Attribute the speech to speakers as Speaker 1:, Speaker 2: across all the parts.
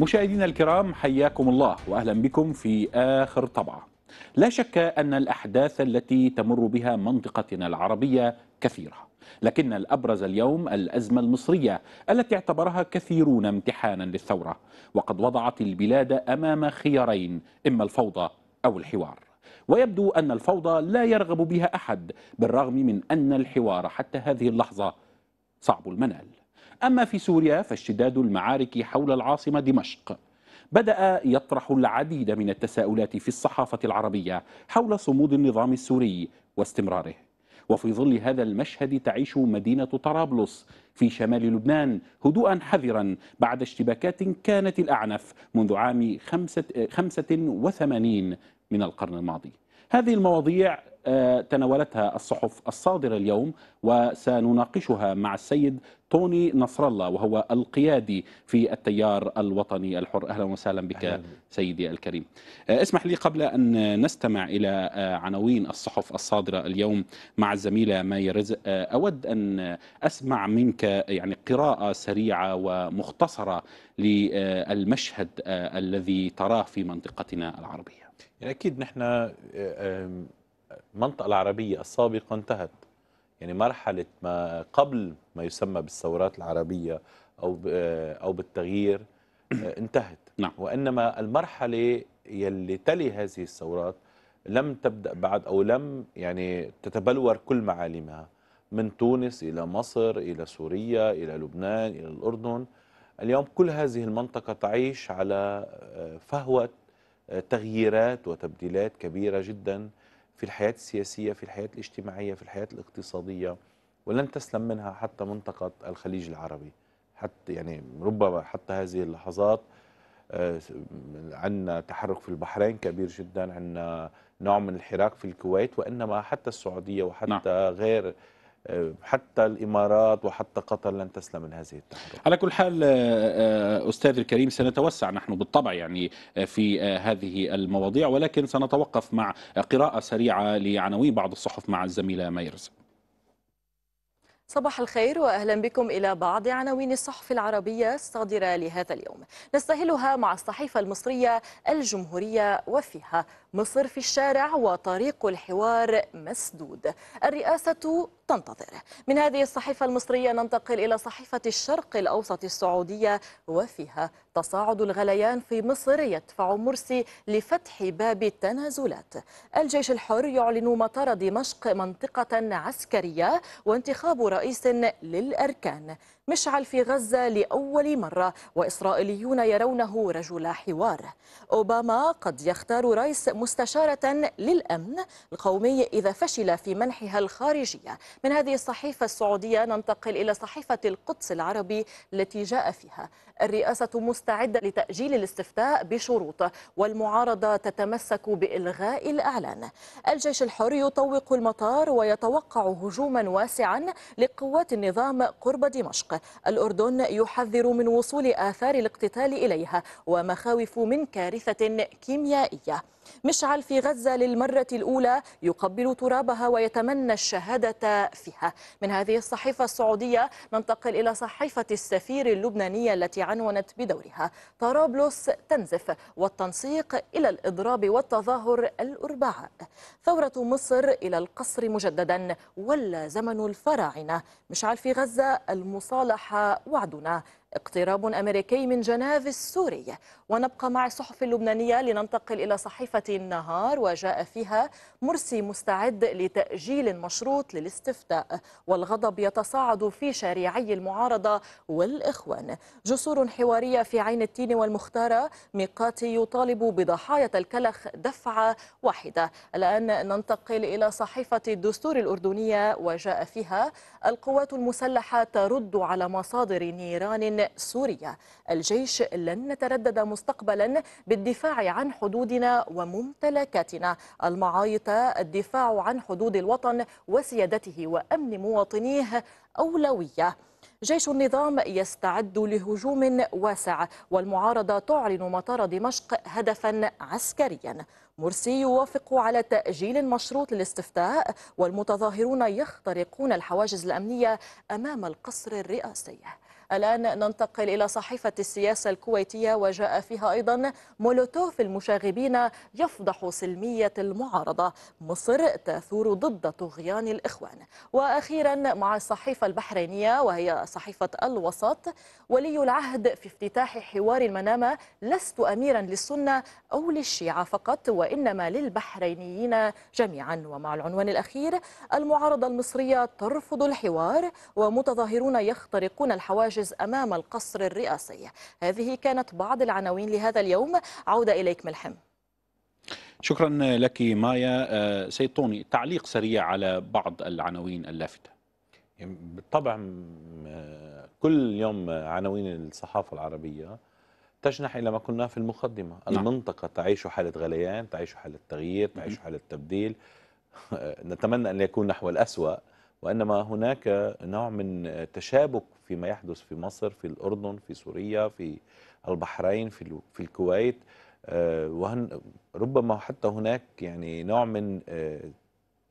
Speaker 1: مشاهدينا الكرام حياكم الله واهلا بكم في اخر طبعه. لا شك ان الاحداث التي تمر بها منطقتنا العربيه كثيره، لكن الابرز اليوم الازمه المصريه التي اعتبرها كثيرون امتحانا للثوره، وقد وضعت البلاد امام خيارين اما الفوضى او الحوار. ويبدو ان الفوضى لا يرغب بها احد بالرغم من ان الحوار حتى هذه اللحظه صعب المنال. أما في سوريا فاشتداد المعارك حول العاصمة دمشق بدأ يطرح العديد من التساؤلات في الصحافة العربية حول صمود النظام السوري واستمراره وفي ظل هذا المشهد تعيش مدينة طرابلس في شمال لبنان هدوءا حذرا بعد اشتباكات كانت الأعنف منذ عام 85 من القرن الماضي هذه المواضيع آه، تناولتها الصحف الصادرة اليوم وسنناقشها مع السيد توني نصر الله وهو القيادي في التيار الوطني الحر أهلا وسهلا بك أهلا. سيدي الكريم آه، اسمح لي قبل أن نستمع إلى آه، عناوين الصحف الصادرة اليوم مع الزميلة مايا رزق آه، أود أن أسمع منك يعني قراءة سريعة ومختصرة للمشهد الذي تراه في منطقتنا العربية
Speaker 2: يعني أكيد نحن المنطقة العربية السابقة انتهت يعني مرحلة ما قبل ما يسمى بالثورات العربية أو أو بالتغيير آه، انتهت نعم. وإنما المرحلة يلي تلي هذه الثورات لم تبدأ بعد أو لم يعني تتبلور كل معالمها من تونس إلى مصر إلى سوريا إلى لبنان إلى الأردن اليوم كل هذه المنطقة تعيش على آه، فهوة آه، تغييرات وتبديلات كبيرة جداً في الحياة السياسية في الحياة الاجتماعية في الحياة الاقتصادية ولن تسلم منها حتى منطقة الخليج العربي حتى يعني ربما حتى هذه اللحظات آه، عندنا تحرك في البحرين كبير جدا عندنا نوع من الحراك في الكويت وإنما حتى السعودية وحتى نعم. غير حتى الامارات وحتى قطر لن تسلم من هذه التحرك.
Speaker 1: على كل حال آه، آه، استاذ الكريم سنتوسع نحن بالطبع يعني آه، في هذه المواضيع ولكن سنتوقف مع قراءه سريعه لعناوين بعض الصحف مع الزميله ميرز.
Speaker 3: صباح الخير واهلا بكم الى بعض عناوين الصحف العربيه الصادره لهذا اليوم. نستهلها مع الصحيفه المصريه الجمهوريه وفيها مصر في الشارع وطريق الحوار مسدود الرئاسة تنتظر من هذه الصحيفة المصرية ننتقل إلى صحيفة الشرق الأوسط السعودية وفيها تصاعد الغليان في مصر يدفع مرسي لفتح باب التنازلات الجيش الحر يعلن مطار دمشق منطقة عسكرية وانتخاب رئيس للأركان مشعل في غزة لأول مرة وإسرائيليون يرونه رجل حوار أوباما قد يختار رئيس مستشارة للأمن القومي إذا فشل في منحها الخارجية من هذه الصحيفة السعودية ننتقل إلى صحيفة القدس العربي التي جاء فيها الرئاسة مستعدة لتأجيل الاستفتاء بشروط والمعارضة تتمسك بإلغاء الأعلان الجيش الحر يطوق المطار ويتوقع هجوما واسعا لقوات النظام قرب دمشق الأردن يحذر من وصول آثار الاقتتال إليها ومخاوف من كارثة كيميائية مشعل في غزة للمرة الأولى يقبل ترابها ويتمنى الشهادة فيها من هذه الصحيفة السعودية ننتقل إلى صحيفة السفير اللبنانية التي عنونت بدورها طرابلس تنزف والتنسيق إلى الإضراب والتظاهر الأربعاء ثورة مصر إلى القصر مجددا ولا زمن الفراعنة مشعل في غزة المصالحة وعدنا اقتراب أمريكي من جناف السوري ونبقى مع الصحف اللبنانية لننتقل إلى صحيفة النهار وجاء فيها مرسي مستعد لتأجيل مشروط للاستفتاء والغضب يتصاعد في شارعي المعارضة والإخوان جسور حوارية في عين التين والمختارة ميقاتي يطالب بضحايا الكلخ دفعة واحدة الآن ننتقل إلى صحيفة الدستور الأردنية وجاء فيها القوات المسلحة ترد على مصادر نيران سوريا الجيش لن نتردد مستقبلا بالدفاع عن حدودنا وممتلكاتنا المعايط الدفاع عن حدود الوطن وسيادته وأمن مواطنيه أولوية جيش النظام يستعد لهجوم واسع والمعارضة تعلن مطار دمشق هدفا عسكريا مرسي يوافق على تأجيل مشروط للاستفتاء والمتظاهرون يخترقون الحواجز الأمنية أمام القصر الرئاسي الآن ننتقل إلى صحيفة السياسة الكويتية وجاء فيها أيضا مولوتوف المشاغبين يفضح سلمية المعارضة مصر تثور ضد طغيان الإخوان وأخيرا مع الصحيفة البحرينية وهي صحيفة الوسط ولي العهد في افتتاح حوار المنامة لست أميرا للسنة أو للشيعة فقط وإنما للبحرينيين جميعا ومع العنوان الأخير المعارضة المصرية ترفض الحوار ومتظاهرون يخترقون الحواجز الحاجز أمام القصر الرئاسي هذه كانت بعض العناوين لهذا اليوم عودة إليك ملحم
Speaker 1: شكرا لك مايا آه، سيطوني طوني تعليق سريع على بعض العناوين اللافتة يعني بالطبع آه، كل يوم عناوين الصحافة العربية تجنح إلى ما كنا في
Speaker 2: المقدمة نعم. المنطقة تعيش حالة غليان تعيش حالة تغيير تعيش حالة تبديل نتمنى أن يكون نحو الأسوأ وإنما هناك نوع من تشابك فيما يحدث في مصر في الأردن في سوريا في البحرين في, في الكويت آه، وهن ربما حتى هناك يعني نوع من آه،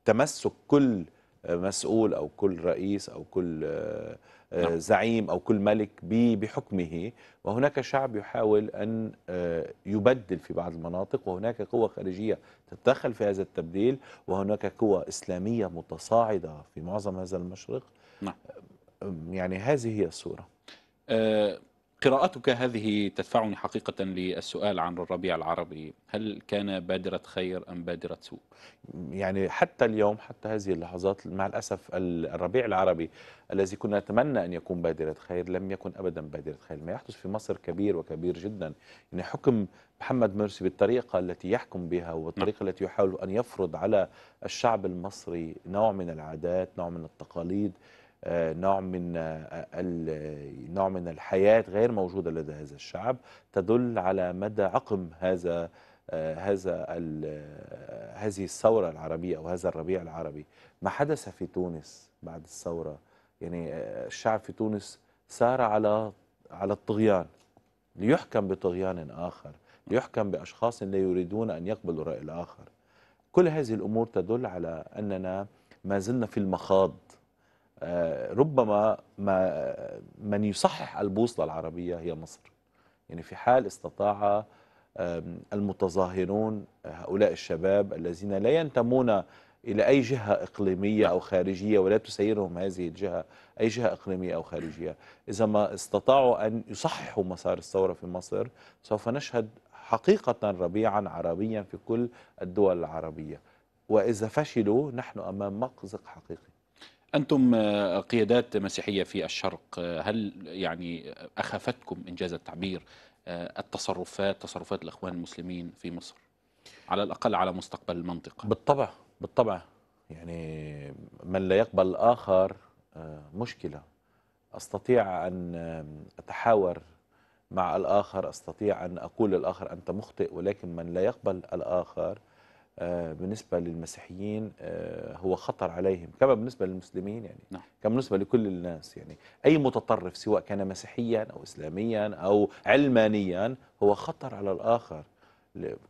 Speaker 2: تمسك كل مسؤول أو كل رئيس أو كل آه، آه، نعم. زعيم أو كل ملك بحكمه وهناك شعب يحاول أن آه، يبدل في بعض المناطق وهناك قوة خارجية تتدخل في هذا التبديل وهناك قوة إسلامية متصاعدة في معظم هذا المشرق نعم. آه، يعني هذه هي الصورة
Speaker 1: قراءتك هذه تدفعني حقيقة للسؤال عن الربيع العربي هل كان بادرة خير أم بادرة سوء؟ يعني حتى اليوم حتى هذه اللحظات مع الأسف الربيع العربي الذي كنا نتمنى
Speaker 2: أن يكون بادرة خير لم يكن أبدا بادرة خير ما يحدث في مصر كبير وكبير جدا يعني حكم محمد مرسي بالطريقة التي يحكم بها والطريقة نعم. التي يحاول أن يفرض على الشعب المصري نوع من العادات نوع من التقاليد آه، نوع من آه، نوع من الحياة غير موجودة لدى هذا الشعب تدل على مدى عقم هذا آه، هذا هذه الثورة العربية أو هذا الربيع العربي ما حدث في تونس بعد الثورة يعني الشعب في تونس سار على على الطغيان ليحكم بطغيان آخر ليحكم بأشخاص لا يريدون أن يقبلوا رأي الآخر كل هذه الأمور تدل على أننا ما زلنا في المخاض آه، ربما ما من يصحح البوصلة العربية هي مصر يعني في حال استطاع المتظاهرون هؤلاء الشباب الذين لا ينتمون إلى أي جهة إقليمية أو خارجية ولا تسيرهم هذه الجهة أي جهة إقليمية أو خارجية إذا ما استطاعوا أن يصححوا مسار الثورة في مصر سوف نشهد حقيقة ربيعا عربيا في كل الدول العربية وإذا فشلوا نحن أمام مقزق حقيقي
Speaker 1: أنتم آه، قيادات مسيحية في الشرق آه، هل يعني أخافتكم إن جاز التعبير آه، التصرفات تصرفات الإخوان المسلمين في مصر على الأقل على مستقبل المنطقة بالطبع بالطبع
Speaker 2: يعني
Speaker 1: من لا يقبل الآخر مشكلة
Speaker 2: أستطيع أن أتحاور مع الآخر أستطيع أن أقول للآخر أنت مخطئ ولكن من لا يقبل الآخر آه، بالنسبة للمسيحيين آه، هو خطر عليهم كما بالنسبة للمسلمين يعني نعم. كما بالنسبة لكل الناس يعني أي متطرف سواء كان مسيحيا أو إسلاميا أو علمانيا هو خطر على الآخر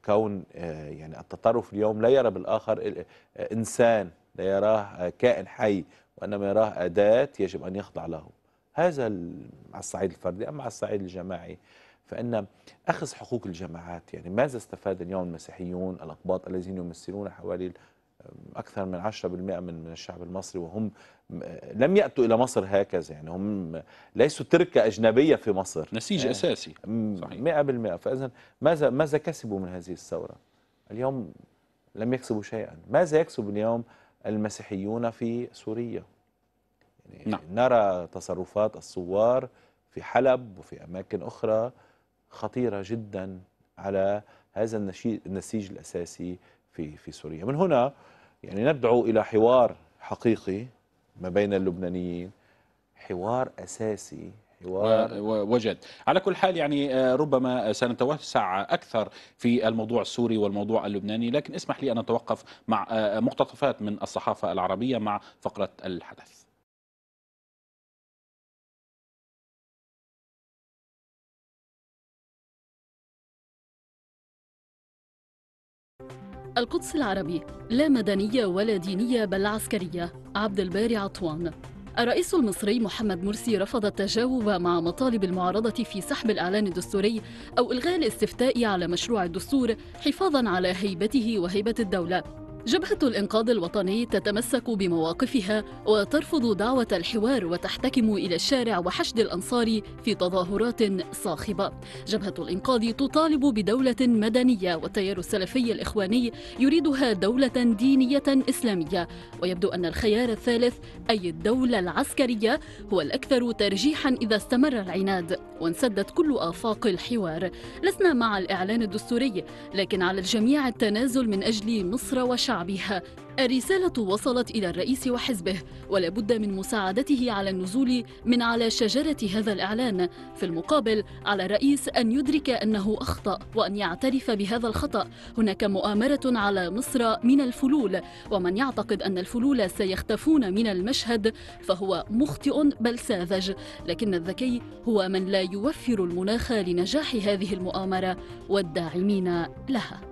Speaker 2: كون آه، يعني التطرف اليوم لا يرى بالآخر إنسان لا يراه كائن حي وإنما يراه أداة يجب أن يخضع له هذا على الصعيد الفردي أما على الصعيد الجماعي فإن أخذ حقوق الجماعات يعني ماذا استفاد اليوم المسيحيون الأقباط الذين يمثلون حوالي أكثر من 10% من من الشعب المصري وهم لم يأتوا إلى مصر هكذا يعني هم ليسوا تركة أجنبية في مصر نسيج يعني أساسي صحيح 100% فإذا ماذا ماذا كسبوا من هذه الثورة؟ اليوم لم يكسبوا شيئا ماذا يكسب اليوم المسيحيون في سوريا؟ يعني نعم. نرى تصرفات الثوار في حلب وفي أماكن أخرى خطيرة جدا على هذا النسيج الأساسي في في سوريا من هنا يعني ندعو إلى حوار حقيقي ما بين اللبنانيين حوار أساسي
Speaker 1: وجد على كل حال يعني آه، ربما سنتوسع أكثر في الموضوع السوري والموضوع اللبناني لكن اسمح لي أن أتوقف مع آه، مقتطفات
Speaker 3: من الصحافة العربية مع فقرة الحدث
Speaker 4: القدس العربي لا مدنية ولا دينية بل عسكرية عبد الباري عطوان الرئيس المصري محمد مرسي رفض التجاوب مع مطالب المعارضة في سحب الإعلان الدستوري أو إلغاء الاستفتاء على مشروع الدستور حفاظاً على هيبته وهيبة الدولة جبهة الإنقاذ الوطني تتمسك بمواقفها وترفض دعوة الحوار وتحتكم إلى الشارع وحشد الأنصار في تظاهرات صاخبة. جبهة الإنقاذ تطالب بدولة مدنية والتيار السلفي الإخواني يريدها دولة دينية إسلامية ويبدو أن الخيار الثالث أي الدولة العسكرية هو الأكثر ترجيحا إذا استمر العناد وانسدت كل آفاق الحوار. لسنا مع الإعلان الدستوري لكن على الجميع التنازل من أجل مصر وشعبها شعبها الرسالة وصلت إلى الرئيس وحزبه ولا بد من مساعدته على النزول من على شجرة هذا الإعلان في المقابل على الرئيس أن يدرك أنه أخطأ وأن يعترف بهذا الخطأ هناك مؤامرة على مصر من الفلول ومن يعتقد أن الفلول سيختفون من المشهد فهو مخطئ بل ساذج لكن الذكي هو من لا يوفر المناخ لنجاح هذه المؤامرة والداعمين لها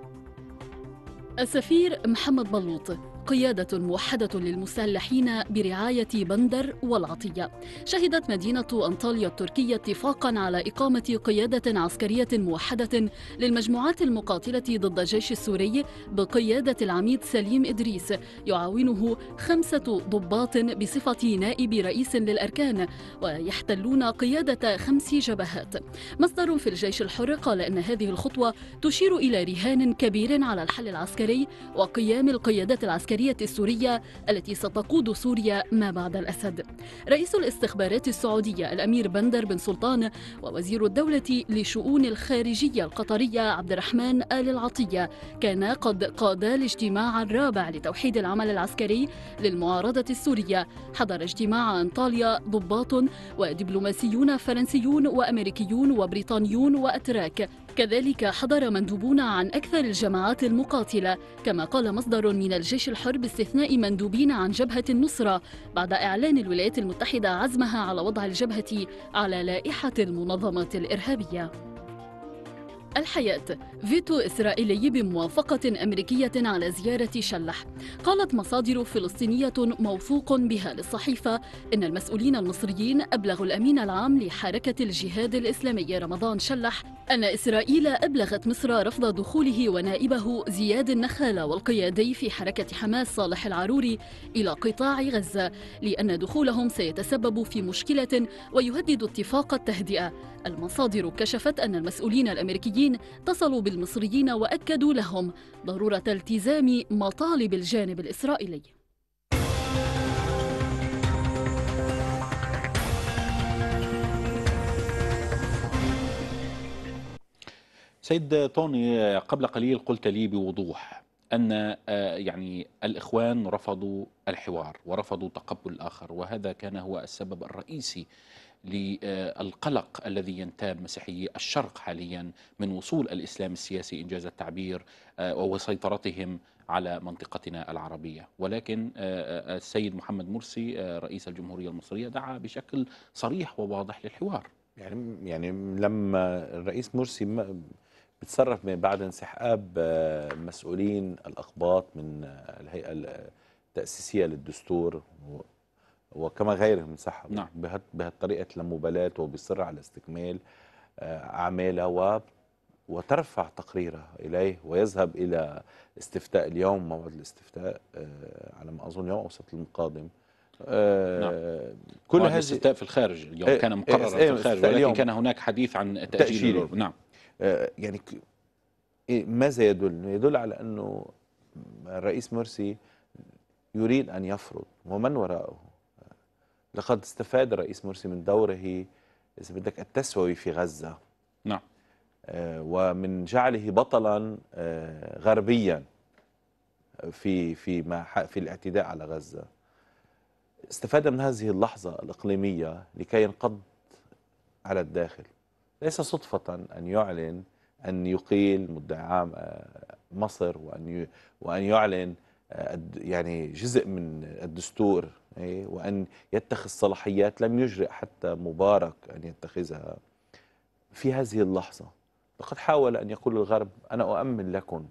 Speaker 4: السفير محمد بلوط قيادة موحدة للمسلحين برعاية بندر والعطية شهدت مدينة أنطاليا التركية اتفاقا على إقامة قيادة عسكرية موحدة للمجموعات المقاتلة ضد الجيش السوري بقيادة العميد سليم إدريس يعاونه خمسة ضباط بصفة نائب رئيس للأركان ويحتلون قيادة خمس جبهات مصدر في الجيش الحر قال إن هذه الخطوة تشير إلى رهان كبير على الحل العسكري وقيام القيادات العسكرية العسكرية السورية التي ستقود سوريا ما بعد الأسد رئيس الاستخبارات السعودية الأمير بندر بن سلطان ووزير الدولة لشؤون الخارجية القطرية عبد الرحمن آل العطية كانا قد قادا الاجتماع الرابع لتوحيد العمل العسكري للمعارضة السورية حضر اجتماع أنطاليا ضباط ودبلوماسيون فرنسيون وأمريكيون وبريطانيون وأتراك كذلك حضر مندوبون عن أكثر الجماعات المقاتلة كما قال مصدر من الجيش الحر باستثناء مندوبين عن جبهة النصرة بعد إعلان الولايات المتحدة عزمها على وضع الجبهة على لائحة المنظمات الإرهابية الحياة فيتو إسرائيلي بموافقة أمريكية على زيارة شلح قالت مصادر فلسطينية موثوق بها للصحيفة إن المسؤولين المصريين أبلغوا الأمين العام لحركة الجهاد الإسلامي رمضان شلح أن إسرائيل أبلغت مصر رفض دخوله ونائبه زياد النخالة والقيادي في حركة حماس صالح العروري إلى قطاع غزة لأن دخولهم سيتسبب في مشكلة ويهدد اتفاق التهدئة المصادر كشفت أن المسؤولين الأمريكيين اتصلوا بالمصريين وأكدوا لهم ضرورة التزام مطالب الجانب الإسرائيلي
Speaker 1: سيد طوني قبل قليل قلت لي بوضوح أن آه، يعني الإخوان رفضوا الحوار ورفضوا تقبل الآخر وهذا كان هو السبب الرئيسي للقلق الذي ينتاب مسيحيي الشرق حاليا من وصول الاسلام السياسي ان جاز التعبير آه، وسيطرتهم على منطقتنا العربيه، ولكن آه، آه، السيد محمد مرسي رئيس الجمهوريه المصريه دعا بشكل صريح وواضح للحوار.
Speaker 2: يعني يعني لما الرئيس مرسي بتصرف بعد انسحاب مسؤولين الاقباط من الهيئه التاسيسيه للدستور وكما غيره من صحة نعم. بهالطريقة لمبالاة وبيصر على استكمال آه، أعمالها و وترفع تقريرها إليه ويذهب إلى استفتاء اليوم موعد الاستفتاء آه، على ما أظن يوم أوسط القادم آه نعم. كل هذه الاستفتاء في الخارج اليوم إيه كان إيه، مقررا إيه في الخارج ولكن اليوم. كان
Speaker 1: هناك حديث عن تأجيل
Speaker 2: نعم آه يعني إيه ماذا يدل؟ يدل على أنه الرئيس مرسي يريد أن يفرض ومن وراءه لقد استفاد الرئيس مرسي من دوره إذا بدك التسوي في غزة نعم آه، ومن جعله بطلا آه، غربيا في في ما في الاعتداء على غزة استفاد من هذه اللحظة الإقليمية لكي ينقض على الداخل ليس صدفة أن يعلن أن يقيل مدعي عام آه، مصر وأن وأن يعلن يعني جزء من الدستور إيه؟ وأن يتخذ صلاحيات لم يجرئ حتى مبارك أن يتخذها في هذه اللحظة لقد حاول أن يقول الغرب أنا أؤمن لكم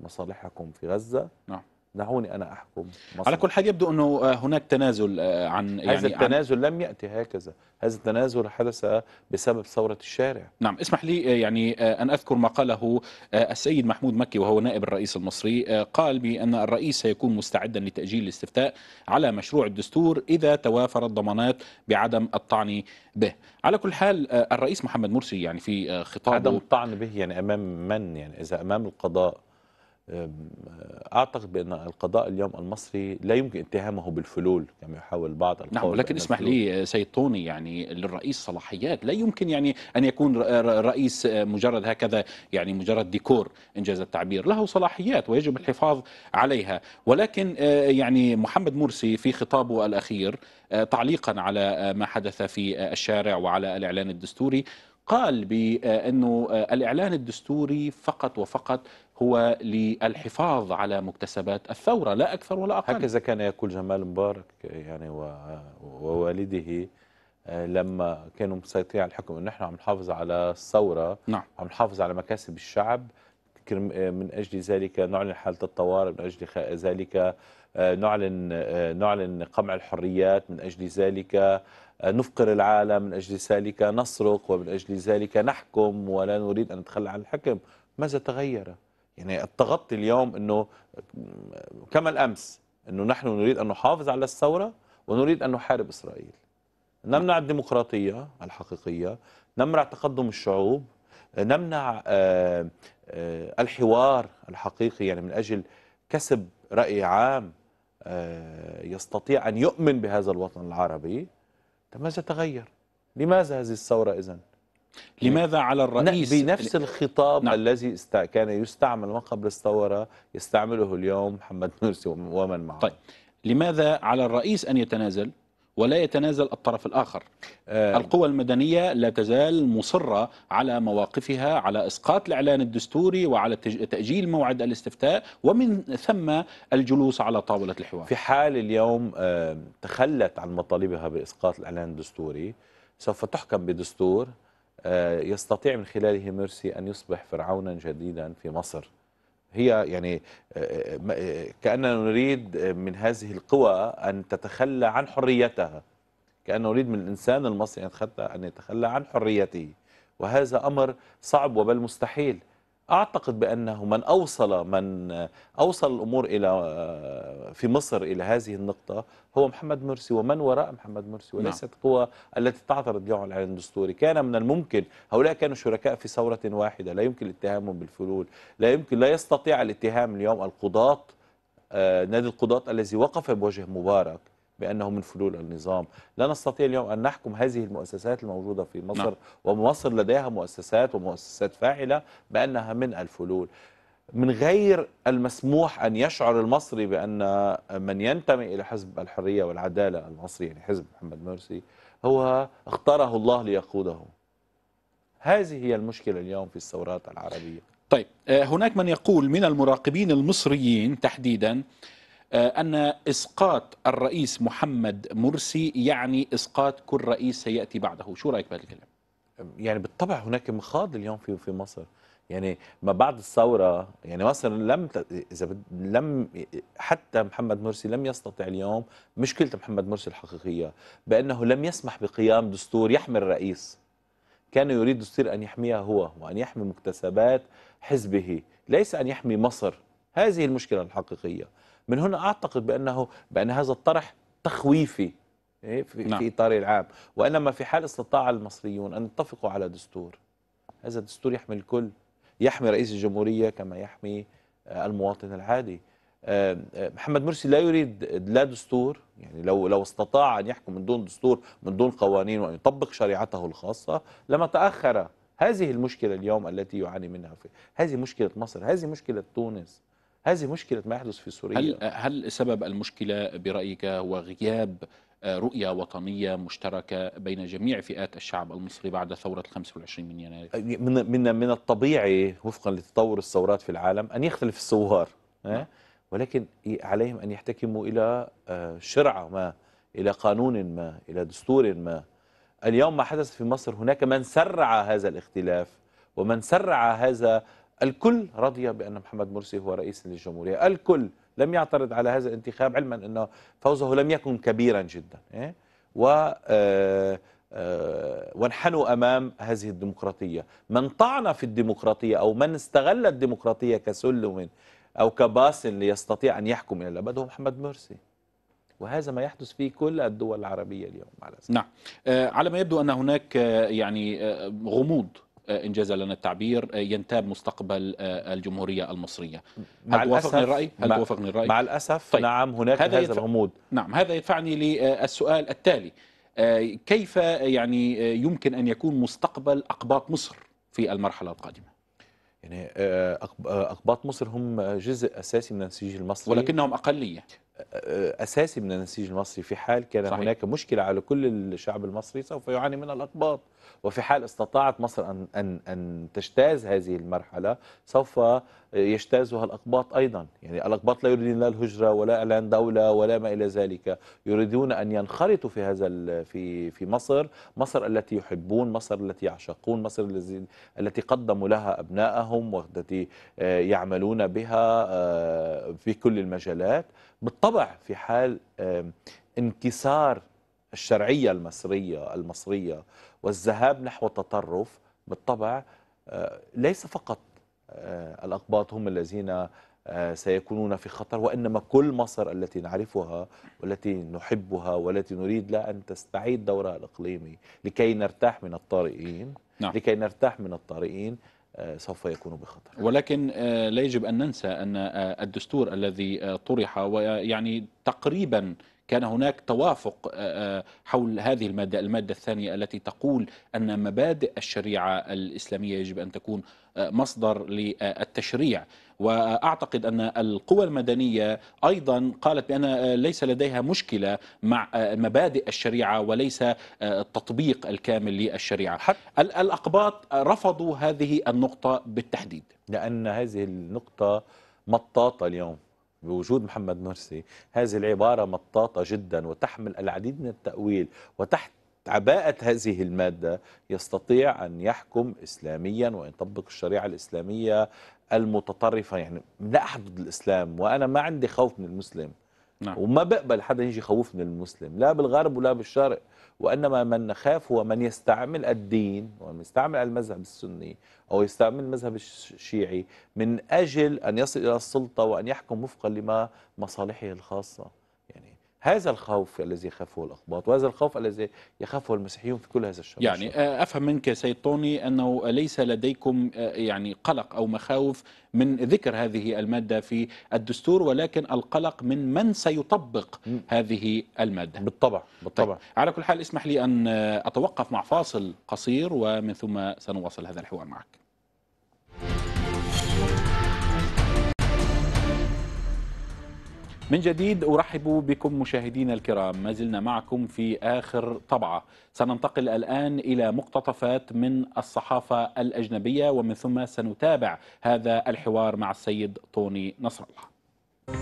Speaker 2: مصالحكم في غزة نعم دعوني انا احكم
Speaker 1: مصر. على كل حال يبدو انه آه، هناك تنازل آه، عن يعني هذا التنازل عن... لم ياتي هكذا هذا التنازل حدث بسبب ثوره الشارع نعم اسمح لي آه، يعني ان اذكر ما قاله السيد محمود مكي وهو نائب الرئيس المصري قال بان الرئيس سيكون مستعدا لتاجيل الاستفتاء على مشروع الدستور اذا توافرت ضمانات بعدم الطعن به على كل حال الرئيس محمد مرسي يعني في خطابه عدم الطعن به يعني امام من
Speaker 2: يعني اذا امام القضاء اعتقد بان القضاء اليوم المصري
Speaker 1: لا يمكن اتهامه بالفلول كما يحاول بعض القول نعم لكن اسمح لي سيد طوني يعني للرئيس صلاحيات لا يمكن يعني ان يكون رئيس أه، مجرد هكذا يعني مجرد ديكور انجاز التعبير له صلاحيات ويجب الحفاظ عليها ولكن أه، يعني محمد مرسي في خطابه الاخير أه، تعليقا على ما حدث في الشارع وعلى الاعلان الدستوري قال بانه الاعلان الدستوري فقط وفقط هو للحفاظ على مكتسبات الثورة لا أكثر ولا أقل
Speaker 2: هكذا كان يقول جمال مبارك يعني ووالده آه، لما كانوا مسيطرين على الحكم نحن عم نحافظ على الثورة نعم. عم نحافظ على مكاسب الشعب آه، من أجل ذلك نعلن حالة الطوارئ من أجل ذلك آه، نعلن نعلن قمع الحريات من أجل ذلك نفقر العالم من أجل ذلك نسرق ومن أجل ذلك نحكم ولا نريد أن نتخلى عن الحكم ماذا تغير؟ يعني التغطي اليوم انه كما الامس انه نحن نريد ان نحافظ على الثوره ونريد ان نحارب اسرائيل. نمنع الديمقراطيه الحقيقيه، نمنع تقدم الشعوب، نمنع آه، آه، الحوار الحقيقي يعني من اجل كسب راي عام آه، يستطيع ان يؤمن بهذا الوطن العربي. ماذا تغير؟ لماذا هذه الثوره اذا؟ يعني لماذا على الرئيس بنفس الخطاب نعم. الذي كان يستعمل ما قبل الثورة يستعمله اليوم محمد مرسي ومن معه طيب
Speaker 1: لماذا على الرئيس أن يتنازل ولا يتنازل الطرف الآخر آه القوى المدنية لا تزال مصرة على مواقفها على إسقاط الإعلان الدستوري وعلى تأجيل موعد الاستفتاء ومن ثم الجلوس على طاولة الحوار في حال اليوم آه تخلت عن مطالبها بإسقاط الإعلان الدستوري
Speaker 2: سوف تحكم بدستور آه، يستطيع من خلاله مرسي أن يصبح فرعونا جديدا في مصر هي يعني آه، آه، كأننا نريد من هذه القوى أن تتخلى عن حريتها كأننا نريد من الإنسان المصري أن يتخلى عن حريته وهذا أمر صعب وبل مستحيل أعتقد بأنه من أوصل من أوصل الأمور إلى آه، في مصر إلى هذه النقطة هو محمد مرسي ومن وراء محمد مرسي نعم. وليست قوى القوى التي تعترض له الإعلان الدستوري كان من الممكن هؤلاء كانوا شركاء في ثورة واحدة لا يمكن اتهامهم بالفلول لا يمكن لا يستطيع الاتهام اليوم القضاة آه، نادي القضاة الذي وقف بوجه مبارك بأنه من فلول النظام لا نستطيع اليوم أن نحكم هذه المؤسسات الموجودة في مصر نعم. ومصر لديها مؤسسات ومؤسسات فاعلة بأنها من الفلول من غير المسموح أن يشعر المصري بأن من ينتمي إلى حزب الحرية والعدالة المصري يعني حزب محمد مرسي هو اختاره
Speaker 1: الله ليقوده
Speaker 2: هذه هي المشكلة اليوم في الثورات العربية
Speaker 1: طيب آه، هناك من يقول من المراقبين المصريين تحديدا آه، أن إسقاط الرئيس محمد مرسي يعني إسقاط كل رئيس سيأتي بعده شو رأيك بهذا الكلام؟ يعني بالطبع هناك مخاض
Speaker 2: اليوم في في مصر يعني ما بعد الثورة يعني مصر لم إذا لم حتى محمد مرسي لم يستطع اليوم مشكلة محمد مرسي الحقيقية بأنه لم يسمح بقيام دستور يحمي الرئيس كان يريد دستور أن يحميها هو وأن يحمي مكتسبات حزبه ليس أن يحمي مصر هذه المشكلة الحقيقية من هنا أعتقد بأنه بأن هذا الطرح تخويفي إيه، في, نعم. في إطار العام وإنما في حال استطاع المصريون أن يتفقوا على دستور هذا الدستور يحمي الكل يحمي رئيس الجمهورية كما يحمي آه، المواطن العادي آه، آه، محمد مرسي لا يريد لا دستور يعني لو لو استطاع ان يحكم من دون دستور من دون قوانين وان يطبق شريعته الخاصه لما تاخر هذه المشكله اليوم التي يعاني منها في هذه مشكله مصر هذه مشكله تونس هذه مشكلة ما يحدث في سوريا هل,
Speaker 1: هل سبب المشكلة برأيك هو غياب آه، رؤية وطنية مشتركة بين جميع فئات الشعب المصري بعد ثورة 25 من يناير
Speaker 2: من, من, من الطبيعي وفقا لتطور الثورات في العالم أن يختلف الثوار نعم. ولكن عليهم أن يحتكموا إلى آه، شرعة ما إلى قانون ما إلى دستور ما اليوم ما حدث في مصر هناك من سرع هذا الاختلاف ومن سرع هذا الكل رضي بأن محمد مرسي هو رئيس للجمهورية الكل لم يعترض على هذا الانتخاب علما أنه فوزه لم يكن كبيرا جدا إيه؟ و آه، آه، وانحنوا أمام هذه الديمقراطية من طعن في الديمقراطية أو من استغل الديمقراطية كسلم أو كباس ليستطيع أن يحكم إلى الأبد هو محمد مرسي وهذا ما يحدث في كل الدول العربية اليوم على
Speaker 1: نعم آه، على ما يبدو أن هناك يعني غموض آه، إن جاز لنا التعبير آه، ينتاب مستقبل آه، الجمهورية المصرية هل توافقني الرأي؟ هل توافقني الرأي؟ مع الأسف طيب نعم هناك هذا, هذا الغموض نعم هذا يدفعني للسؤال التالي كيف يعني يمكن أن يكون مستقبل أقباط مصر في المرحلة القادمة؟ يعني أقباط مصر هم جزء أساسي من النسيج المصري ولكنهم أقلية
Speaker 2: اساسي من النسيج المصري في حال كان صحيح. هناك مشكله على كل الشعب المصري سوف يعاني من الاقباط وفي حال استطاعت مصر ان ان ان تجتاز هذه المرحله سوف يجتازها الاقباط ايضا يعني الاقباط لا يريدون لا الهجره ولا اعلان دوله ولا ما الى ذلك يريدون ان ينخرطوا في هذا في في مصر مصر التي يحبون مصر التي يعشقون مصر الذي التي قدموا لها ابنائهم والتي آه، يعملون بها آه، في كل المجالات بالطبع في حال انكسار الشرعية المصرية المصرية والذهاب نحو التطرف بالطبع آه، ليس فقط آه، الأقباط هم الذين آه، سيكونون في خطر وإنما كل مصر التي نعرفها والتي نحبها والتي نريد لها أن تستعيد دورها الإقليمي لكي نرتاح من الطارئين نعم. لكي نرتاح من الطارئين آه، سوف يكون بخطر
Speaker 1: ولكن آه، لا يجب أن ننسى أن آه، الدستور الذي طرح ويعني تقريبا كان هناك توافق حول هذه المادة المادة الثانية التي تقول أن مبادئ الشريعة الإسلامية يجب أن تكون مصدر للتشريع واعتقد ان القوى المدنيه ايضا قالت بان ليس لديها مشكله مع مبادئ الشريعه وليس التطبيق الكامل للشريعه حتى الاقباط رفضوا هذه النقطه بالتحديد لان
Speaker 2: هذه النقطه مطاطه اليوم بوجود محمد مرسي هذه العبارة مطاطة جدا وتحمل العديد من التأويل وتحت عباءة هذه المادة يستطيع أن يحكم إسلاميا وأن يطبق الشريعة الإسلامية المتطرفة يعني لا أحدد الإسلام وأنا ما عندي خوف من المسلم نعم. وما بقبل حدا يجي يخوفني المسلم لا بالغرب ولا بالشرق وإنما من نخاف هو من يستعمل الدين ومن يستعمل المذهب السني أو يستعمل المذهب الشيعي من أجل أن يصل إلى السلطة وأن يحكم وفقا لما مصالحه الخاصة هذا الخوف الذي يخافه الاقباط وهذا الخوف الذي يخافه المسيحيون في كل هذا الشهر
Speaker 1: يعني آه، أفهم منك سيد طوني أنه ليس لديكم آه، يعني قلق أو مخاوف من ذكر هذه المادة في الدستور ولكن القلق من من سيطبق هذه المادة بالطبع بالطبع طيب. على كل حال اسمح لي أن آه، أتوقف مع فاصل قصير ومن ثم سنواصل هذا الحوار معك من جديد أرحب بكم مشاهدينا الكرام ما زلنا معكم في آخر طبعة سننتقل الآن إلى مقتطفات من الصحافة الأجنبية ومن ثم سنتابع هذا الحوار مع السيد طوني نصر الله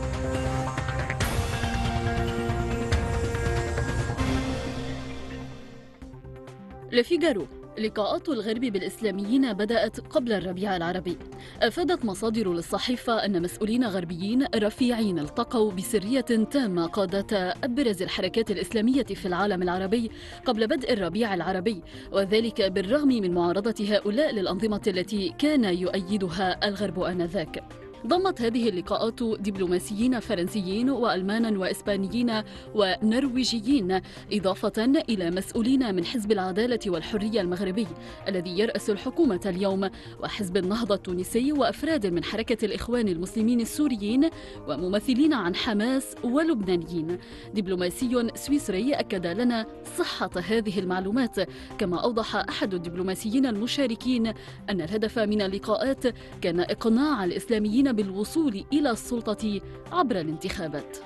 Speaker 4: لفيجارو لقاءات الغرب بالإسلاميين بدأت قبل الربيع العربي أفادت مصادر للصحيفة أن مسؤولين غربيين رفيعين التقوا بسرية تامة قادة أبرز الحركات الإسلامية في العالم العربي قبل بدء الربيع العربي وذلك بالرغم من معارضة هؤلاء للأنظمة التي كان يؤيدها الغرب آنذاك ضمت هذه اللقاءات دبلوماسيين فرنسيين وألمانا وإسبانيين ونرويجيين إضافة إلى مسؤولين من حزب العدالة والحرية المغربي الذي يرأس الحكومة اليوم وحزب النهضة التونسي وأفراد من حركة الإخوان المسلمين السوريين وممثلين عن حماس ولبنانيين دبلوماسي سويسري أكد لنا صحة هذه المعلومات كما أوضح أحد الدبلوماسيين المشاركين أن الهدف من اللقاءات كان إقناع الإسلاميين بالوصول إلى السلطة عبر الانتخابات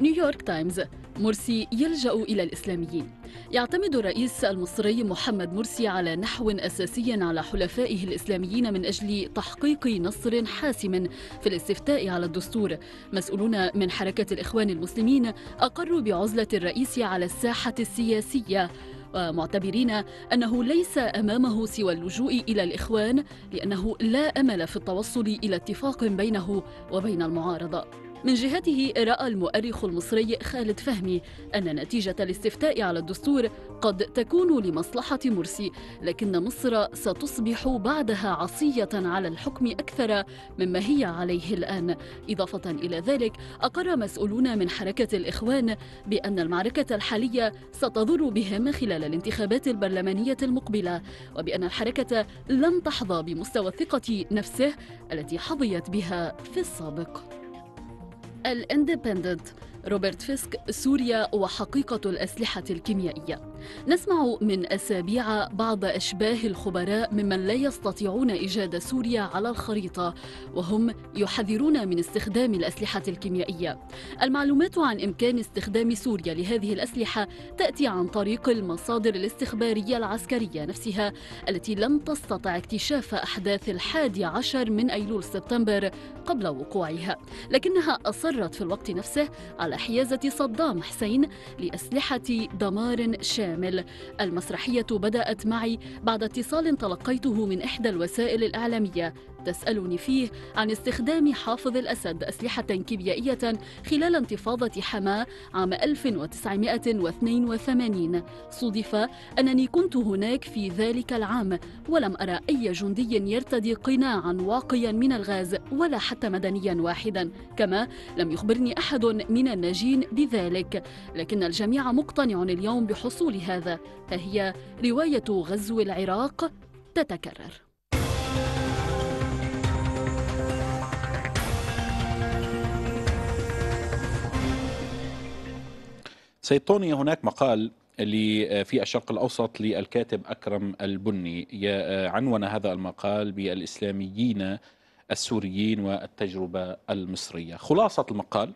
Speaker 4: نيويورك تايمز مرسي يلجأ إلى الإسلاميين يعتمد الرئيس المصري محمد مرسي على نحو أساسي على حلفائه الإسلاميين من أجل تحقيق نصر حاسم في الاستفتاء على الدستور مسؤولون من حركة الإخوان المسلمين أقروا بعزلة الرئيس على الساحة السياسية معتبرين أنه ليس أمامه سوى اللجوء إلى الإخوان لأنه لا أمل في التوصل إلى اتفاق بينه وبين المعارضة من جهته رأى المؤرخ المصري خالد فهمي أن نتيجة الاستفتاء على الدستور قد تكون لمصلحة مرسي لكن مصر ستصبح بعدها عصية على الحكم أكثر مما هي عليه الآن إضافة إلى ذلك أقر مسؤولون من حركة الإخوان بأن المعركة الحالية ستضر بهم خلال الانتخابات البرلمانية المقبلة وبأن الحركة لن تحظى بمستوى الثقة نفسه التي حظيت بها في السابق الاندبندنت روبرت فيسك سوريا وحقيقة الأسلحة الكيميائية نسمع من أسابيع بعض أشباه الخبراء ممن لا يستطيعون إيجاد سوريا على الخريطة وهم يحذرون من استخدام الأسلحة الكيميائية المعلومات عن إمكان استخدام سوريا لهذه الأسلحة تأتي عن طريق المصادر الاستخبارية العسكرية نفسها التي لم تستطع اكتشاف أحداث الحادي عشر من أيلول سبتمبر قبل وقوعها لكنها أصرت في الوقت نفسه على حيازة صدام حسين لأسلحة دمار شامل كامل المسرحية بدأت معي بعد اتصال تلقيته من إحدى الوسائل الإعلامية تسألني فيه عن استخدام حافظ الأسد أسلحة كيميائية خلال انتفاضة حماة عام 1982 صدف أنني كنت هناك في ذلك العام ولم أرى أي جندي يرتدي قناعا واقيا من الغاز ولا حتى مدنيا واحدا كما لم يخبرني أحد من الناجين بذلك لكن الجميع مقتنع اليوم بحصول هذا فهي رواية غزو العراق تتكرر
Speaker 1: سيد طوني هناك مقال اللي آه، في الشرق الأوسط للكاتب أكرم البني آه، عنون هذا المقال بالإسلاميين السوريين والتجربة المصرية خلاصة المقال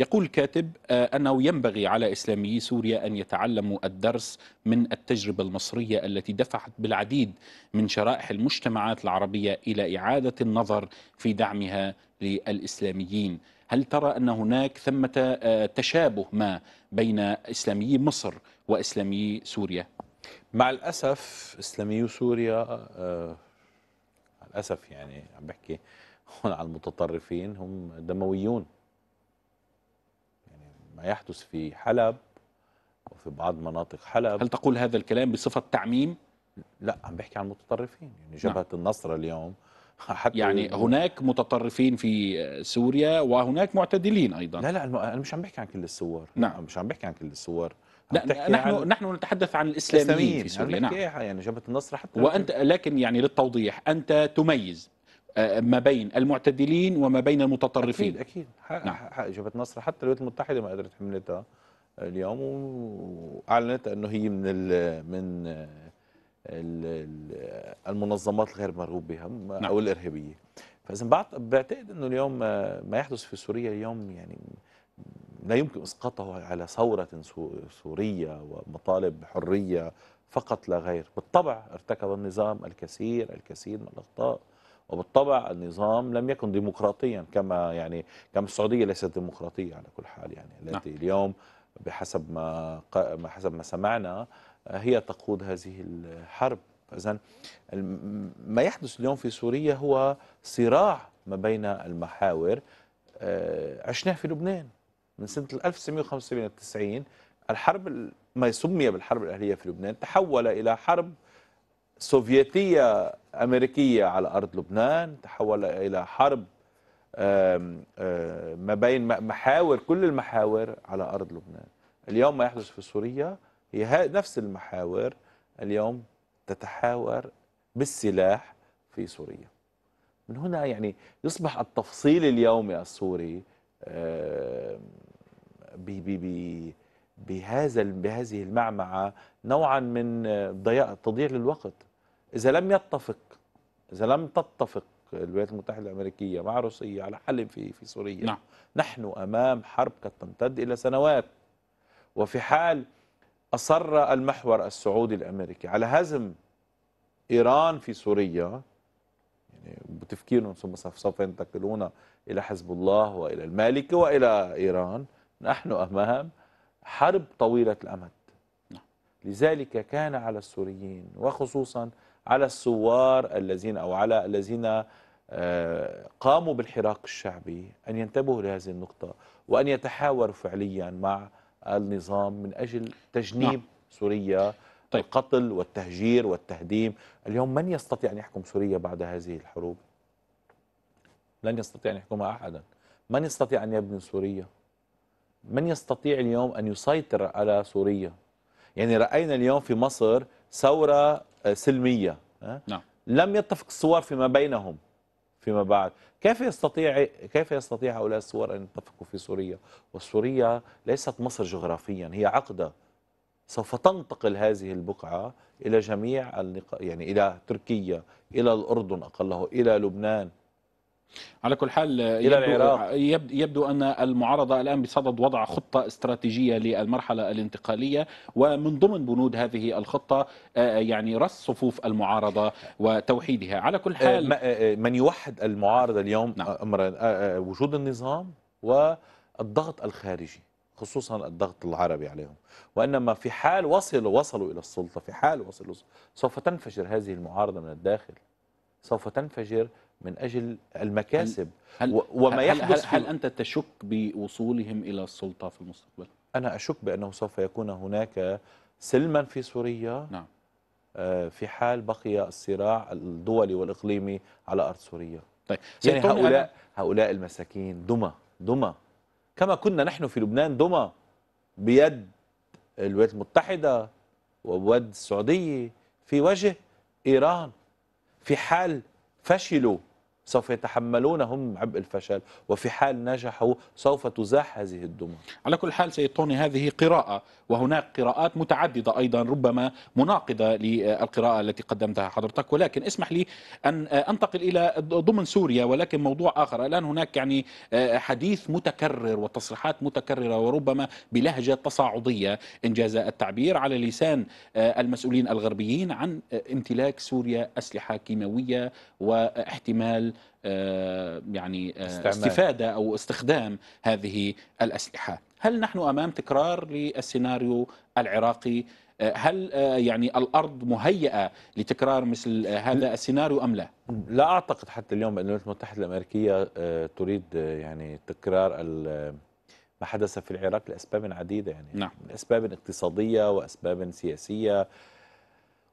Speaker 1: يقول الكاتب آه، أنه ينبغي على إسلاميي سوريا أن يتعلموا الدرس من التجربة المصرية التي دفعت بالعديد من شرائح المجتمعات العربية إلى إعادة النظر في دعمها للإسلاميين هل ترى أن هناك ثمة آه، تشابه ما بين إسلاميي مصر وإسلاميي سوريا مع الأسف إسلامي سوريا آه مع الأسف يعني عم
Speaker 2: بحكي هون على المتطرفين هم دمويون يعني ما يحدث في حلب وفي بعض مناطق حلب هل تقول هذا الكلام بصفة
Speaker 1: تعميم؟ لا عم بحكي عن المتطرفين يعني جبهة نعم. النصر اليوم حتى يعني هناك متطرفين في سوريا وهناك معتدلين ايضا لا لا انا مش عم بحكي عن كل الثوار نعم مش عم بحكي عن كل الثوار لا نحن عن نحن نتحدث عن الاسلاميين, الإسلاميين. في سوريا نعم إيه، يعني جبهه النصر حتى وانت لكن يعني للتوضيح انت تميز آه، ما بين المعتدلين وما بين المتطرفين اكيد اكيد حق نعم. حق جبهه النصر حتى الولايات المتحده
Speaker 2: ما قدرت حملتها اليوم واعلنت انه هي من ال... من المنظمات الغير مرغوب بها نعم. او الارهابيه فاذا بعتقد انه اليوم آه، ما يحدث في سوريا اليوم يعني لا يمكن اسقاطه على ثوره سوريه ومطالب حريه فقط لا غير بالطبع ارتكب النظام الكثير الكثير من الاخطاء وبالطبع النظام لم يكن ديمقراطيا كما يعني كما السعوديه ليست ديمقراطيه على كل حال يعني نعم. التي نعم. اليوم بحسب ما حسب ما سمعنا هي تقود هذه الحرب إذا ما يحدث اليوم في سوريا هو صراع ما بين المحاور آه، عشناه في لبنان من سنة 1975 إلى 90 الحرب ما سمي بالحرب الأهلية في لبنان تحول إلى حرب سوفيتية أمريكية على أرض لبنان تحول إلى حرب ما بين محاور كل المحاور على أرض لبنان اليوم ما يحدث في سوريا هي نفس المحاور اليوم تتحاور بالسلاح في سوريا من هنا يعني يصبح التفصيل اليومي السوري بي بي بي بهذا بهذه المعمعة نوعا من ضياع تضييع للوقت إذا لم يتفق إذا لم تتفق الولايات المتحدة الأمريكية مع روسيا على حل في في سوريا نعم. نحن أمام حرب قد تمتد إلى سنوات وفي حال أصر المحور السعودي الأمريكي على هزم إيران في سوريا يعني بتفكيرهم ثم سوف ينتقلون إلى حزب الله وإلى المالكي وإلى إيران نحن أمام حرب طويلة الأمد نعم. لذلك كان على السوريين وخصوصا على الثوار الذين أو على الذين آه، قاموا بالحراك الشعبي أن ينتبهوا لهذه النقطة وأن يتحاوروا فعليا مع النظام من أجل تجنيب نعم. سوريا طيب. القتل والتهجير والتهديم اليوم من يستطيع أن يحكم سوريا بعد هذه الحروب لن يستطيع أن يحكمها أحدا من يستطيع أن يبني سوريا من يستطيع اليوم أن يسيطر على سوريا يعني رأينا اليوم في مصر ثورة آه، سلمية آه؟ نعم. لم يتفق الصور فيما بينهم فيما بعد كيف يستطيع كيف يستطيع هؤلاء الصور أن يتفقوا في سوريا وسوريا ليست مصر جغرافيا هي عقدة سوف تنتقل هذه البقعة إلى جميع يعني إلى تركيا إلى الأردن أقله إلى لبنان
Speaker 1: على كل حال يبدو, يبدو, يبدو أن المعارضة الآن بصدد وضع خطة استراتيجية للمرحلة الانتقالية ومن ضمن بنود هذه الخطة آه، آه، يعني رص صفوف المعارضة وتوحيدها على كل آه، حال من يوحد المعارضة اليوم نعم. أمر وجود النظام والضغط الخارجي
Speaker 2: خصوصا الضغط العربي عليهم وإنما في حال وصلوا وصلوا إلى السلطة في حال وصلوا سوف تنفجر هذه المعارضة من الداخل سوف تنفجر من أجل المكاسب هل وما هل يحدث هل, هل
Speaker 1: أنت تشك بوصولهم إلى السلطة
Speaker 2: في المستقبل؟ أنا أشك بأنه سوف يكون هناك سلما في سوريا نعم. آه، في حال بقي الصراع الدولي والإقليمي على أرض سوريا طيب. يعني هؤلاء, أنا... هؤلاء المساكين دمى دمى كما كنا نحن في لبنان دمى بيد الولايات المتحدة وبيد السعودية في وجه إيران في حال فشلوا سوف
Speaker 1: يتحملون هم عبء الفشل وفي حال نجحوا سوف تزاح هذه الدموع على كل حال سيد طوني هذه قراءة وهناك قراءات متعددة أيضا ربما مناقضة للقراءة التي قدمتها حضرتك ولكن اسمح لي أن أنتقل إلى ضمن سوريا ولكن موضوع آخر الآن هناك يعني حديث متكرر وتصريحات متكررة وربما بلهجة تصاعدية إن جاز التعبير على لسان المسؤولين الغربيين عن امتلاك سوريا أسلحة كيماوية واحتمال آه، يعني آه، استفادة أو استخدام هذه الأسلحة هل نحن أمام تكرار للسيناريو العراقي آه، هل يعني الارض مهيئه لتكرار مثل هذا السيناريو ام لا؟ لا اعتقد حتى اليوم ان الولايات المتحده الامريكيه تريد يعني تكرار ما حدث في العراق
Speaker 2: لاسباب عديده يعني نعم. اسباب اقتصاديه واسباب سياسيه